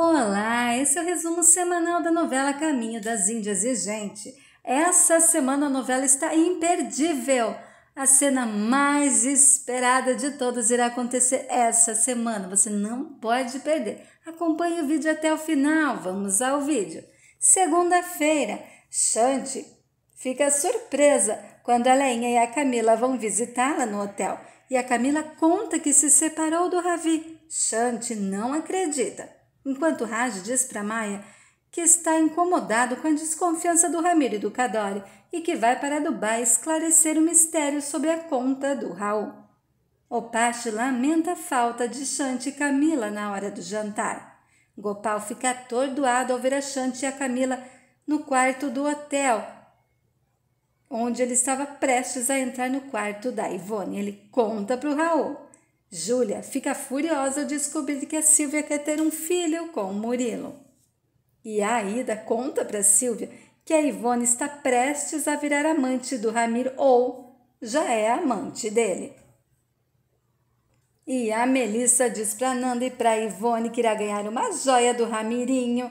Olá, esse é o resumo semanal da novela Caminho das Índias e gente. Essa semana a novela está imperdível. A cena mais esperada de todas irá acontecer essa semana. Você não pode perder. Acompanhe o vídeo até o final. Vamos ao vídeo. Segunda-feira, Shanti fica surpresa quando a Leinha e a Camila vão visitá-la no hotel. E a Camila conta que se separou do Ravi. Shanti não acredita enquanto Raj diz para Maia que está incomodado com a desconfiança do Ramiro e do Cadore e que vai para Dubai esclarecer o mistério sobre a conta do Raul. Opache lamenta a falta de Shanti e Camila na hora do jantar. Gopal fica atordoado ao ver a Shanti e a Camila no quarto do hotel, onde ele estava prestes a entrar no quarto da Ivone. Ele conta para o Raul. Júlia fica furiosa ao descobrir que a Silvia quer ter um filho com o Murilo. E a Aida conta para Silvia que a Ivone está prestes a virar amante do Ramiro ou já é amante dele. E a Melissa diz para Nanda e para Ivone que irá ganhar uma joia do Ramirinho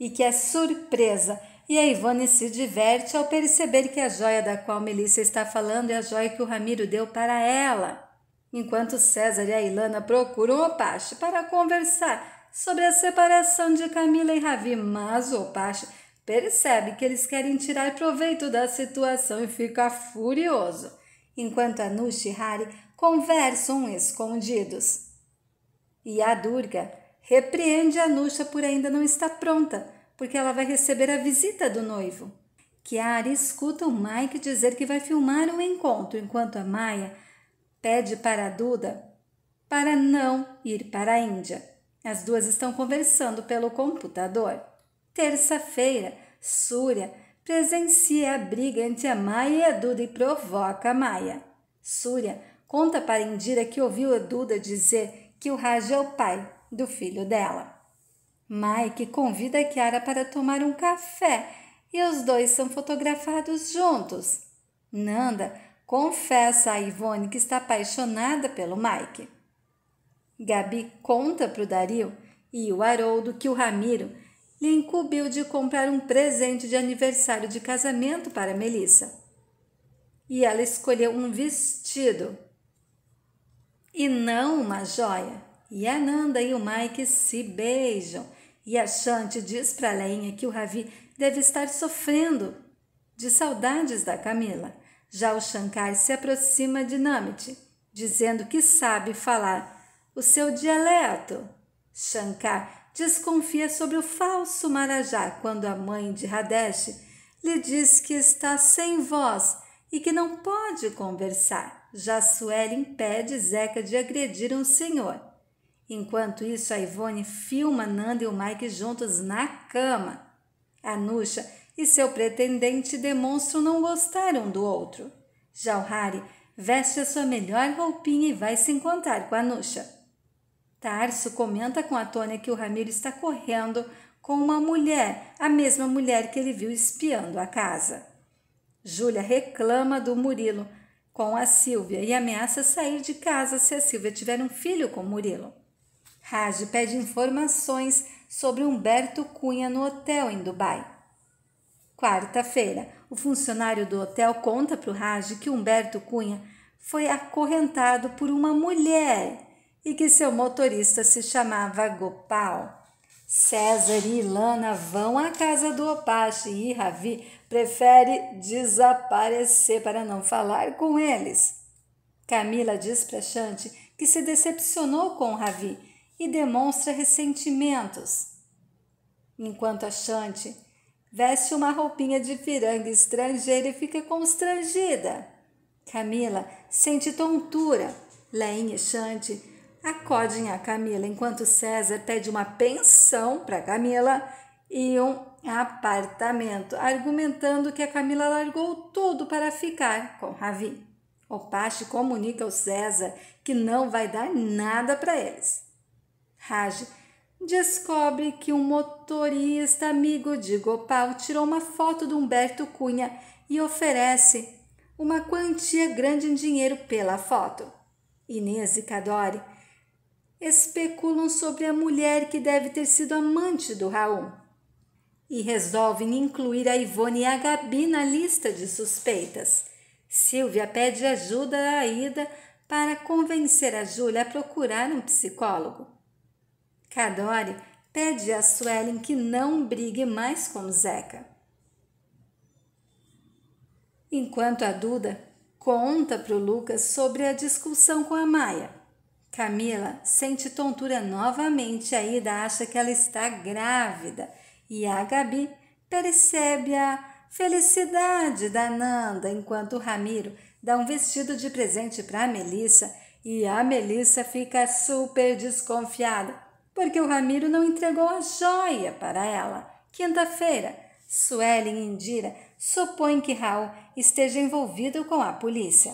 e que é surpresa. E a Ivone se diverte ao perceber que a joia da qual Melissa está falando é a joia que o Ramiro deu para ela enquanto César e a Ilana procuram Pache para conversar sobre a separação de Camila e Ravi, mas o Pache percebe que eles querem tirar proveito da situação e fica furioso, enquanto Anush e Hari conversam escondidos. E a Durga repreende Anusha por ainda não estar pronta, porque ela vai receber a visita do noivo. Kiara escuta o Mike dizer que vai filmar o um encontro, enquanto a Maia pede para a Duda para não ir para a Índia. As duas estão conversando pelo computador. Terça-feira, Surya presencia a briga entre a Maia e a Duda e provoca a Maia. Surya conta para Indira que ouviu a Duda dizer que o Raj é o pai do filho dela. Mike convida a Kiara para tomar um café e os dois são fotografados juntos. Nanda confessa a Ivone que está apaixonada pelo Mike. Gabi conta para o Dario e o Haroldo que o Ramiro lhe incumbiu de comprar um presente de aniversário de casamento para Melissa. E ela escolheu um vestido e não uma joia. E a Nanda e o Mike se beijam. E a Shanti diz para a Lenha que o Ravi deve estar sofrendo de saudades da Camila já o Shankar se aproxima de Namit, dizendo que sabe falar o seu dialeto. Shankar desconfia sobre o falso Marajá quando a mãe de Radesh lhe diz que está sem voz e que não pode conversar. Já Sueli impede Zeca de agredir um senhor. Enquanto isso, a Ivone filma Nanda e o Mike juntos na cama. Anusha e seu pretendente demonstram não gostar um do outro. Já o Hari veste a sua melhor roupinha e vai se encontrar com Nuxa. Tarso comenta com a Tônia que o Ramiro está correndo com uma mulher, a mesma mulher que ele viu espiando a casa. Júlia reclama do Murilo com a Silvia e ameaça sair de casa se a Silvia tiver um filho com Murilo. Raj pede informações sobre Humberto Cunha no hotel em Dubai. Quarta-feira, o funcionário do hotel conta para o Raj que Humberto Cunha foi acorrentado por uma mulher e que seu motorista se chamava Gopal. César e Ilana vão à casa do Opache e Ravi prefere desaparecer para não falar com eles. Camila diz para Chante que se decepcionou com Ravi e demonstra ressentimentos. Enquanto a Chante Veste uma roupinha de piranga estrangeira e fica constrangida. Camila sente tontura. Leinha e Xande acodem a Camila, enquanto César pede uma pensão para Camila e um apartamento, argumentando que a Camila largou tudo para ficar com Ravi. Opache comunica ao César que não vai dar nada para eles. Raj descobre que um motorista amigo de Gopal tirou uma foto do Humberto Cunha e oferece uma quantia grande em dinheiro pela foto. Inês e Cadore especulam sobre a mulher que deve ter sido amante do Raul e resolvem incluir a Ivone e a Gabi na lista de suspeitas. Silvia pede ajuda a Ida para convencer a Júlia a procurar um psicólogo. Cadore pede a Suelen que não brigue mais com Zeca. Enquanto a Duda conta para o Lucas sobre a discussão com a Maia. Camila sente tontura novamente, a Ida acha que ela está grávida e a Gabi percebe a felicidade da Nanda, enquanto o Ramiro dá um vestido de presente para a Melissa e a Melissa fica super desconfiada porque o Ramiro não entregou a joia para ela. Quinta-feira, Suelen Indira supõe que Raul esteja envolvido com a polícia.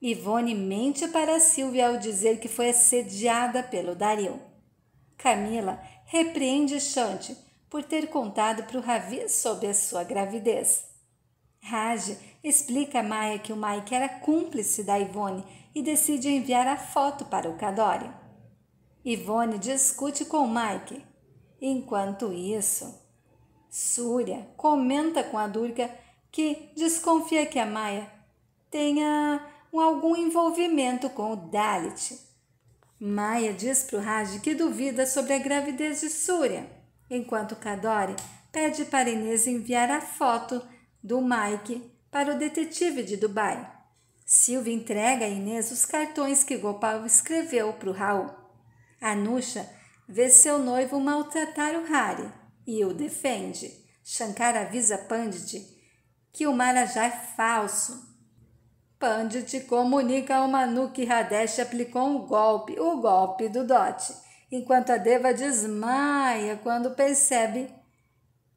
Ivone mente para Silvia ao dizer que foi assediada pelo Dario. Camila repreende Chante por ter contado para o Ravi sobre a sua gravidez. Raj explica a Maia que o Mike era cúmplice da Ivone e decide enviar a foto para o Cadore. Ivone discute com Mike. Enquanto isso, Surya comenta com a Durga que desconfia que a Maia tenha algum envolvimento com o Dalit. Maia diz para o Raj que duvida sobre a gravidez de Surya, enquanto Kadori pede para Inês enviar a foto do Mike para o detetive de Dubai. Silvia entrega a Inês os cartões que Gopal escreveu para o Raul. Anusha vê seu noivo maltratar o Hari e o defende. Shankar avisa Pandit que o Marajá é falso. Pandit comunica ao Manu que Radesh aplicou um golpe, o golpe do dote, enquanto a Deva desmaia quando percebe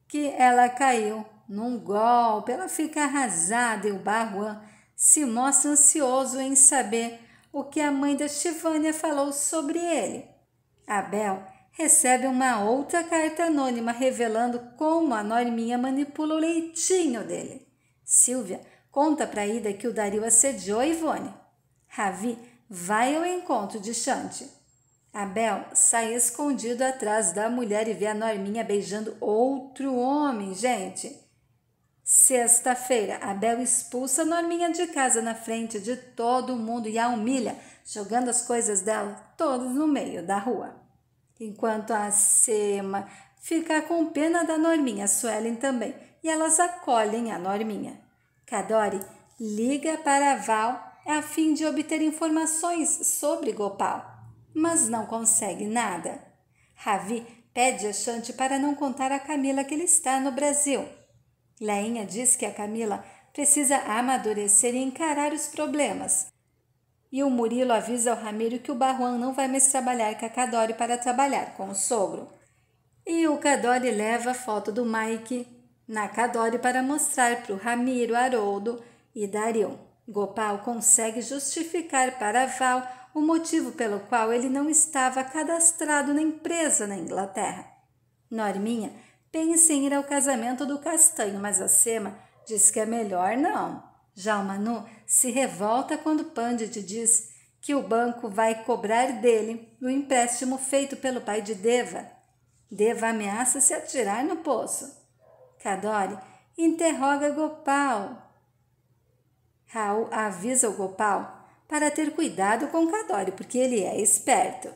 que ela caiu num golpe. Ela fica arrasada e o Barwan se mostra ansioso em saber o que a mãe da Shivanya falou sobre ele. Abel recebe uma outra carta anônima revelando como a Norminha manipula o leitinho dele. Silvia conta para Ida que o Dario assediou Ivone. Ravi vai ao encontro de Chante. Abel sai escondido atrás da mulher e vê a Norminha beijando outro homem, gente. Sexta-feira, Abel expulsa a Norminha de casa na frente de todo mundo e a humilha jogando as coisas dela todas no meio da rua. Enquanto a Sema fica com pena da Norminha, Suelen também, e elas acolhem a Norminha. Cadore liga para Val a fim de obter informações sobre Gopal, mas não consegue nada. Ravi pede a Shanti para não contar a Camila que ele está no Brasil. Leinha diz que a Camila precisa amadurecer e encarar os problemas e o Murilo avisa ao Ramiro que o Barruan não vai mais trabalhar com a Cadore para trabalhar com o sogro. E o Cadore leva a foto do Mike na Cadore para mostrar para o Ramiro, Haroldo e Dario. Gopal consegue justificar para Val o motivo pelo qual ele não estava cadastrado na empresa na Inglaterra. Norminha pensa em ir ao casamento do Castanho, mas a Sema diz que é melhor não. Já o Manu se revolta quando Pandit diz que o banco vai cobrar dele o empréstimo feito pelo pai de Deva. Deva ameaça se atirar no poço. Kadori interroga Gopal. Raul avisa o Gopal para ter cuidado com Kadori, porque ele é esperto.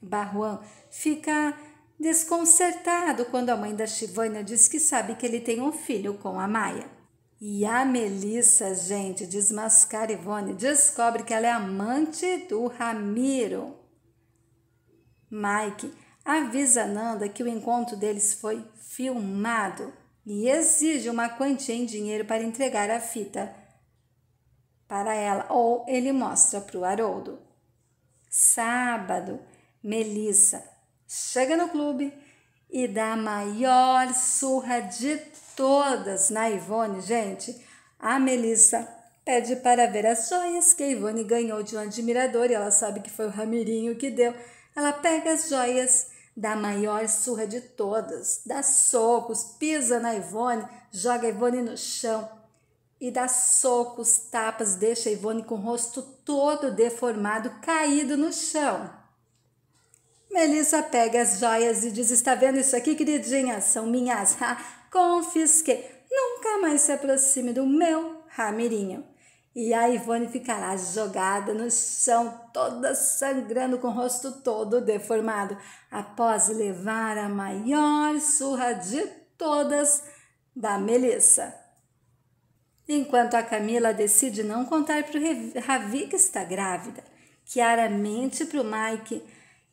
Barruan fica desconcertado quando a mãe da Shivanya diz que sabe que ele tem um filho com a Maia. E a Melissa, gente, desmascara Ivone, descobre que ela é amante do Ramiro. Mike avisa Nanda que o encontro deles foi filmado e exige uma quantia em dinheiro para entregar a fita para ela, ou ele mostra para o Haroldo. Sábado, Melissa chega no clube e dá a maior surra de todas na né, Ivone, gente, a Melissa pede para ver as joias que a Ivone ganhou de um admirador e ela sabe que foi o Ramirinho que deu. Ela pega as joias, dá maior surra de todas, dá socos, pisa na Ivone, joga a Ivone no chão e dá socos, tapas, deixa a Ivone com o rosto todo deformado, caído no chão. Melissa pega as joias e diz: Está vendo isso aqui, queridinha? São minhas. Ah, confisquei. Nunca mais se aproxime do meu Ramirinho. E a Ivone ficará jogada no chão, toda sangrando, com o rosto todo deformado, após levar a maior surra de todas da Melissa. Enquanto a Camila decide não contar para o Ravi que está grávida, Kiara mente para o Mike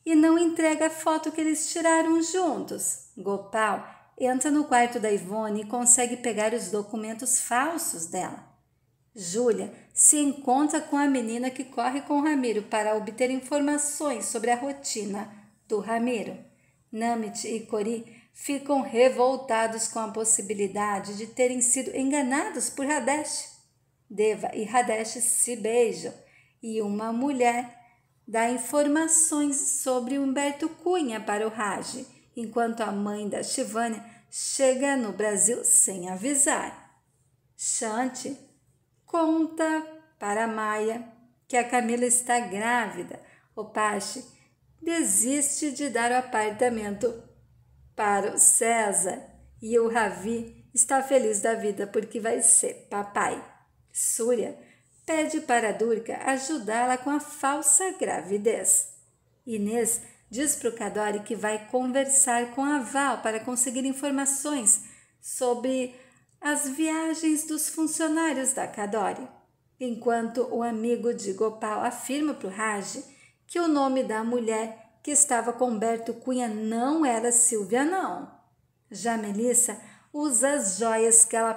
e não entrega a foto que eles tiraram juntos. Gopal entra no quarto da Ivone e consegue pegar os documentos falsos dela. Júlia se encontra com a menina que corre com Ramiro para obter informações sobre a rotina do Ramiro. Namit e Cori ficam revoltados com a possibilidade de terem sido enganados por Hadesh. Deva e Hadesh se beijam e uma mulher dá informações sobre Humberto Cunha para o Raj enquanto a mãe da Shivânia chega no Brasil sem avisar. Shanti conta para Maia que a Camila está grávida. Opache desiste de dar o apartamento para o César e o Ravi está feliz da vida porque vai ser papai. Surya pede para Durga ajudá-la com a falsa gravidez. Inês Diz para o Cadore que vai conversar com a Val para conseguir informações sobre as viagens dos funcionários da Cadore. Enquanto o amigo de Gopal afirma para o Raj que o nome da mulher que estava com Berto Cunha não era Silvia, não. Já Melissa usa as joias que ela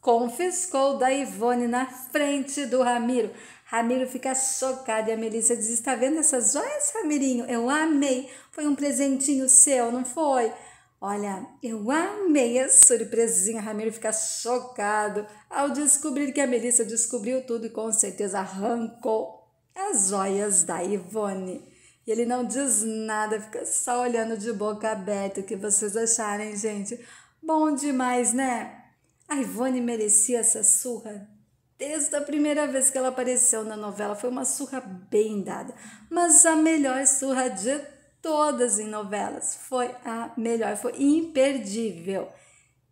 confiscou da Ivone na frente do Ramiro Ramiro fica chocado e a Melissa diz: Está vendo essas joias, Ramirinho? Eu amei. Foi um presentinho seu, não foi? Olha, eu amei a surpresinha. Ramiro fica chocado ao descobrir que a Melissa descobriu tudo e com certeza arrancou as joias da Ivone. E ele não diz nada, fica só olhando de boca aberta. O que vocês acharem, gente? Bom demais, né? A Ivone merecia essa surra. Desde a primeira vez que ela apareceu na novela, foi uma surra bem dada, mas a melhor surra de todas em novelas. Foi a melhor, foi imperdível.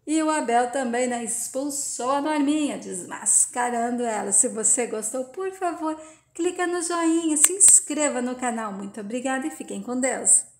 E o Abel também né, expulsou a Norminha, desmascarando ela. Se você gostou, por favor, clica no joinha, se inscreva no canal. Muito obrigada e fiquem com Deus.